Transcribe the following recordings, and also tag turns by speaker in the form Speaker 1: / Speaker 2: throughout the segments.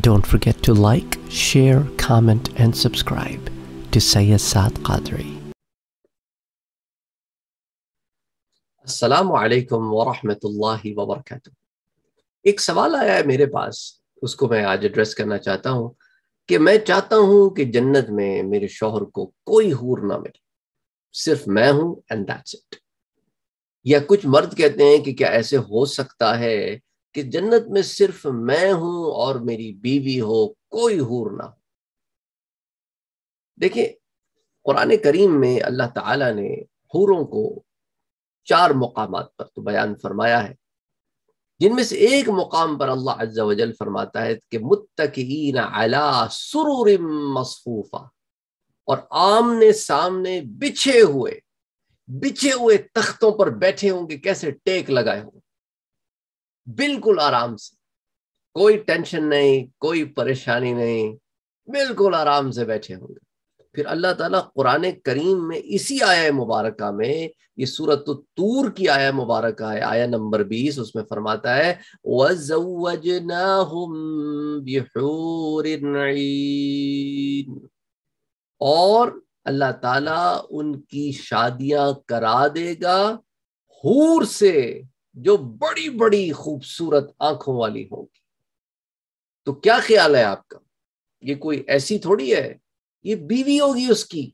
Speaker 1: Don't forget to like, share, comment, and subscribe to Sayyid Saad Qadri. Assalamu alaikum wa rahmatullahi wa barakatuh. एक सवाल आया है मेरे पास उसको मैं आज एड्रेस करना चाहता हूँ कि मैं चाहता हूँ कि जन्नत में मेरे शोहर को कोई हूर ना मिले सिर्फ मैं हूँ एंड दैट्स इट या कुछ मर्द कहते हैं कि क्या ऐसे हो सकता है कि जन्नत में सिर्फ मैं हूं और मेरी बीवी हो कोई हूर ना हो देखिए कुरान करीम में अल्लाह ताला ने हूरों को चार मुकाम पर तो बयान फरमाया है जिनमें से एक मुकाम पर अल्लाह अज्जा वजल फरमाता है कि मुत्तकीन अला सुरूर मसफूफा और आमने सामने बिछे हुए बिछे हुए तख्तों पर बैठे होंगे कैसे टेक लगाए होंगे बिल्कुल आराम से कोई टेंशन नहीं कोई परेशानी नहीं बिल्कुल आराम से बैठे होंगे फिर अल्लाह ताला कुरान करीम में इसी आया मुबारक में ये सूरत तो तूर की आया मुबारक है आया नंबर बीस उसमें फरमाता है और अल्लाह ताला उनकी शादियां करा देगा हूर से जो बड़ी बड़ी खूबसूरत आंखों वाली होगी तो क्या ख्याल है आपका ये कोई ऐसी थोड़ी है ये बीवी होगी उसकी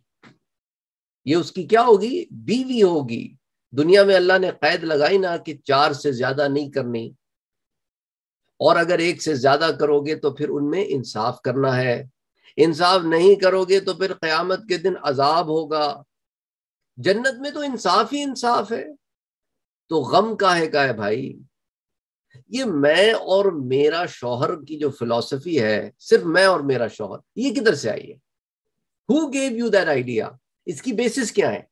Speaker 1: ये उसकी क्या होगी बीवी होगी दुनिया में अल्लाह ने कैद लगाई ना कि चार से ज्यादा नहीं करनी और अगर एक से ज्यादा करोगे तो फिर उनमें इंसाफ करना है इंसाफ नहीं करोगे तो फिर क्यामत के दिन अजाब होगा जन्नत में तो इंसाफ ही इंसाफ है तो गम काहे का है भाई ये मैं और मेरा शौहर की जो फिलॉसफी है सिर्फ मैं और मेरा शौहर ये किधर से आई है who gave you that idea इसकी बेसिस क्या है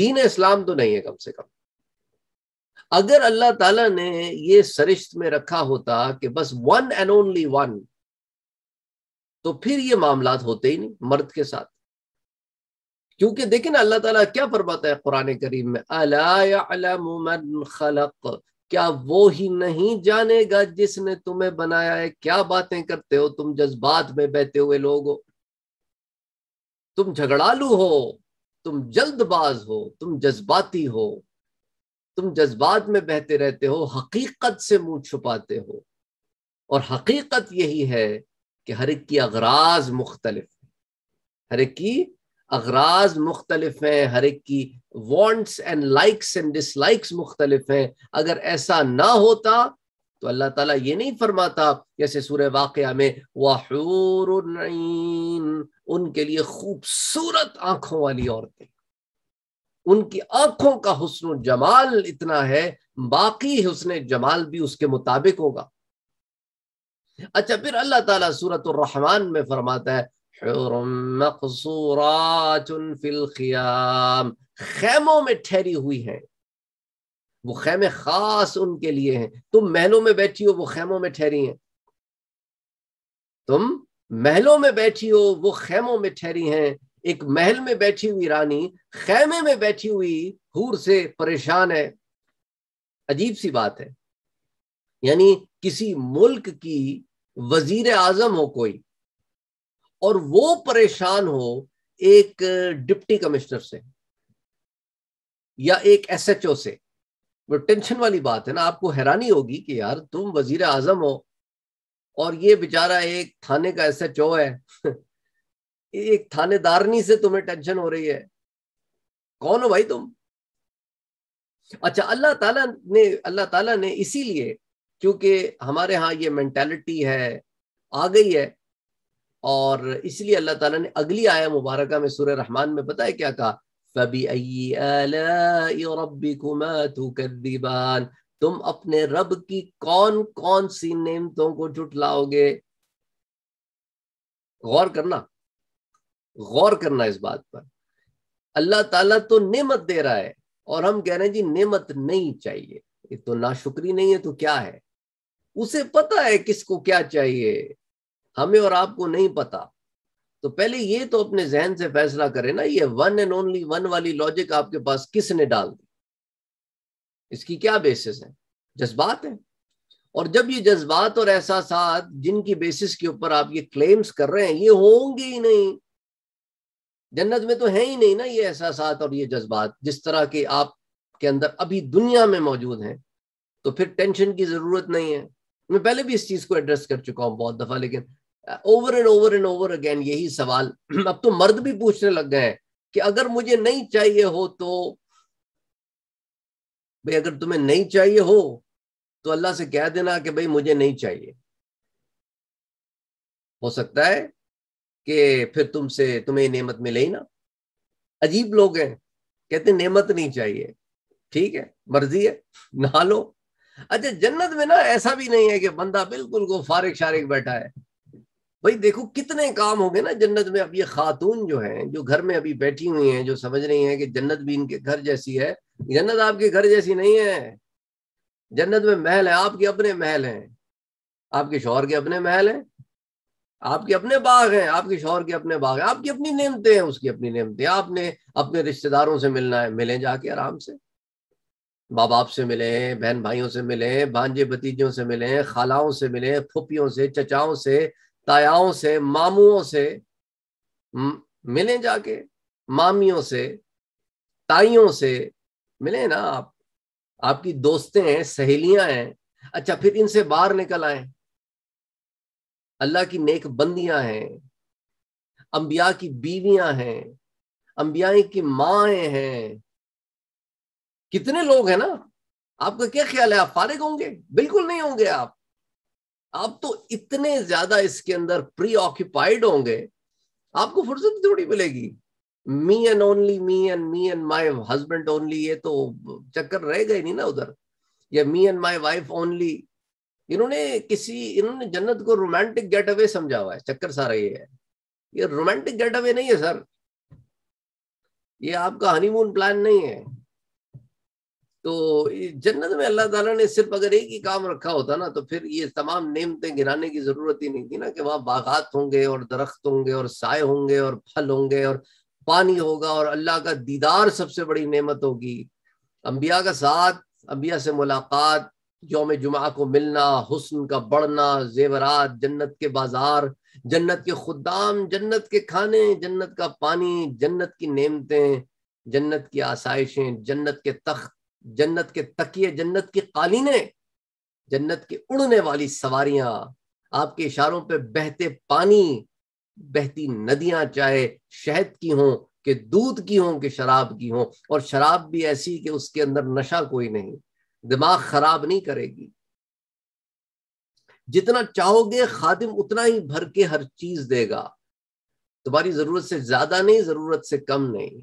Speaker 1: दीन इस्लाम तो नहीं है कम से कम अगर अल्लाह ताला ने ये सरिश्त में रखा होता कि बस वन एंड ओनली वन तो फिर ये मामला होते ही नहीं मर्द के साथ क्योंकि देखिए ना अल्लाह ताला क्या फरमाता है कुरान करीम में अलामन खलक क्या वो ही नहीं जानेगा जिसने तुम्हें बनाया है क्या बातें करते हो तुम जज्बात में बहते हुए लोग हो तुम झगड़ालू हो तुम जल्दबाज हो तुम जज्बाती हो तुम जज्बात में बहते रहते हो हकीकत से मुंह छुपाते हो और हकीकत यही है कि हर एक की अगराज मुख्तलिफ है हर एक की अगराज मुख्तलिफ हैं हर एक की wants and likes and dislikes मुख्तलिफ हैं अगर ऐसा ना होता तो अल्लाह ताला ये नहीं फरमाता जैसे सूर्य वाकया में वाहूर उनके लिए खूबसूरत आंखों वाली औरतें उनकी आंखों का हुसन जमाल इतना है बाकी हसन जमाल भी उसके मुताबिक होगा अच्छा फिर अल्लाह ताला सूरत रहमान में फरमाता है हुर चुन फिल खियाम खैमों में ठहरी हुई है वो खैमे खास उनके लिए हैं तुम महलों में बैठी हो वो खेमों में ठहरी हैं तुम महलों में बैठी हो वो खैमों में ठहरी हैं एक महल में बैठी हुई रानी खैमे में बैठी हुई हूर से परेशान है अजीब सी बात है यानी किसी मुल्क की वजीर आजम हो कोई और वो परेशान हो एक डिप्टी कमिश्नर से या एक एसएचओ से वो टेंशन वाली बात है ना आपको हैरानी होगी कि यार तुम वजीर आजम हो और ये बेचारा एक थाने का एसएचओ है एक थानेदारनी से तुम्हें टेंशन हो रही है कौन हो भाई तुम अच्छा अल्लाह ताला ने अल्लाह ताला ने इसीलिए क्योंकि हमारे यहाँ ये मेंटेलिटी है आ गई है और इसलिए अल्लाह ताला ने अगली आया मुबारक में सूर्य रहमान में पता है क्या कहा तुम अपने रब की कौन कौन सी नेमतों को जुटलाओगे गौर करना गौर करना इस बात पर अल्लाह ताला तो नेमत दे रहा है और हम कह रहे हैं जी नेमत नहीं चाहिए ये तो नाशुक्री नहीं है तो क्या है उसे पता है किसको क्या चाहिए हमें और आपको नहीं पता तो पहले ये तो अपने जहन से फैसला करें ना ये वन एंड ओनली वन वाली लॉजिक आपके पास किसने डाल दी इसकी क्या बेसिस है जज्बात है और जब ये जज्बात और एहसास जिनकी बेसिस के ऊपर आप ये क्लेम्स कर रहे हैं ये होंगे ही नहीं जन्नत में तो है ही नहीं ना ये एहसास और ये जज्बात जिस तरह के आप के अंदर अभी दुनिया में मौजूद हैं तो फिर टेंशन की जरूरत नहीं है मैं पहले भी इस चीज को एड्रेस कर चुका हूं बहुत दफा लेकिन over and over and over again यही सवाल अब तो मर्द भी पूछने लग गए हैं कि अगर मुझे नहीं चाहिए हो तो भाई अगर तुम्हें नहीं चाहिए हो तो अल्लाह से कह देना कि भाई मुझे नहीं चाहिए हो सकता है कि फिर तुमसे तुम्हें नेमत मिले ही ना अजीब लोग हैं कहते नेमत नहीं चाहिए ठीक है मर्जी है नहा लो अच्छा जन्नत में ना ऐसा भी नहीं है कि बंदा बिल्कुल को फारिक शारिक बैठा है भाई देखो कितने काम हो गए ना जन्नत में अब ये खातून जो हैं जो घर में अभी बैठी हुई हैं जो समझ रही हैं कि जन्नत भी इनके घर जैसी है जन्नत आपके घर जैसी नहीं है जन्नत में महल है आपके अपने महल हैं आपके शोहर के अपने महल हैं आपके अपने बाग हैं आपके शोहर के अपने बाग हैं आपकी अपनी नियमतें हैं उसकी अपनी नियमतें आपने अपने रिश्तेदारों से मिलना है मिले जाके आराम से माँ बाप से मिले बहन भाइयों से मिले भांजे भतीजों से मिले खालाओं से मिले फुपियों से चचाओं से तायाओं से मामुओं से मिले जाके मामियों से ताइयों से मिले ना आप आपकी दोस्तें हैं सहेलियां हैं अच्छा फिर इनसे बाहर निकल आए अल्लाह की नेक बंदियां हैं अंबिया की बीवियां हैं अंबिया की माए हैं कितने लोग हैं ना आपका क्या ख्याल है आप फारिग होंगे बिल्कुल नहीं होंगे आप आप तो इतने ज्यादा इसके अंदर प्री ऑक्यूपाइड होंगे आपको फुर्सत थोड़ी मिलेगी me and only me and me and my husband only ये तो चक्कर रह गए नहीं ना उधर या me and my wife only इन्होंने किसी इन्होंने जन्नत को रोमांटिक गेट अवे समझा हुआ है चक्कर सारा ये है ये रोमांटिक गेट अवे नहीं है सर ये आपका हनीमून प्लान नहीं है तो जन्नत में अल्लाह ताला ने सिर्फ अगर एक ही काम रखा होता ना तो फिर ये तमाम नेमतें गिराने की जरूरत ही नहीं थी ना कि वहाँ बागात होंगे और दरख्त होंगे और साय होंगे और फल होंगे और पानी होगा और अल्लाह का दीदार सबसे बड़ी नेमत होगी अम्बिया का साथ अम्बिया से मुलाकात योम जुमा को मिलना हुस्न का बढ़ना जेवरात जन्नत के बाजार जन्नत के खुदाम जन्नत के खाने जन्नत का पानी जन्नत की नेमतें जन्नत की आसाइशें जन्नत के तख्त जन्नत के तकिए जन्नत की कालीने जन्नत की उड़ने वाली सवारियां आपके इशारों पे बहते पानी बहती नदियां चाहे शहद की हों कि दूध की हों कि शराब की हों और शराब भी ऐसी कि उसके अंदर नशा कोई नहीं दिमाग खराब नहीं करेगी जितना चाहोगे खादिम उतना ही भर के हर चीज देगा तुम्हारी जरूरत से ज्यादा नहीं जरूरत से कम नहीं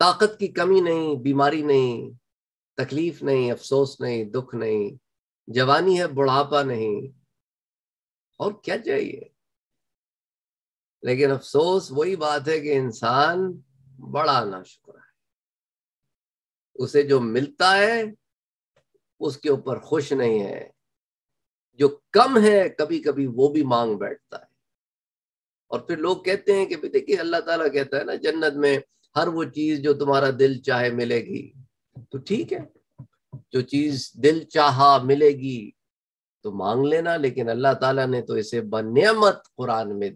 Speaker 1: ताकत की कमी नहीं बीमारी नहीं तकलीफ नहीं अफसोस नहीं दुख नहीं जवानी है बुढ़ापा नहीं और क्या चाहिए लेकिन अफसोस वही बात है कि इंसान बड़ा ना शुक्र है उसे जो मिलता है उसके ऊपर खुश नहीं है जो कम है कभी कभी वो भी मांग बैठता है और फिर लोग कहते हैं कि देखिए अल्लाह ताला कहता है ना जन्नत में हर वो चीज जो तुम्हारा दिल चाहे मिलेगी तो ठीक है जो चीज दिल चाहा मिलेगी तो मांग लेना लेकिन अल्लाह ताला ने तो इसे बनियमत कुरान में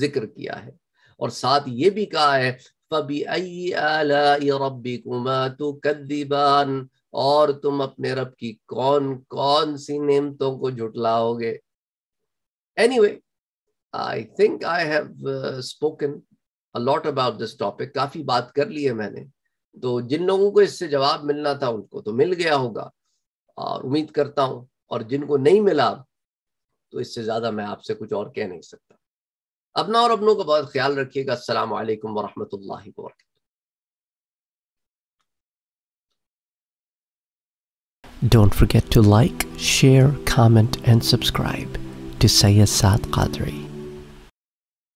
Speaker 1: जिक्र किया है और साथ ये भी कहा है फबी रबी और तुम अपने रब की कौन कौन सी नेमतों को झुटलाओगे anyway I think I have spoken a lot about this topic काफी बात कर ली है मैंने तो जिन लोगों को इससे जवाब मिलना था उनको तो मिल गया होगा और उम्मीद करता हूँ और जिनको नहीं मिला तो इससे ज्यादा मैं आपसे कुछ और कह नहीं सकता अपना और अपनों का बहुत ख्याल रखिएगा असल वरहमल वरक Don't forget to like, share, comment, and subscribe to Sayyid Saad Qadri.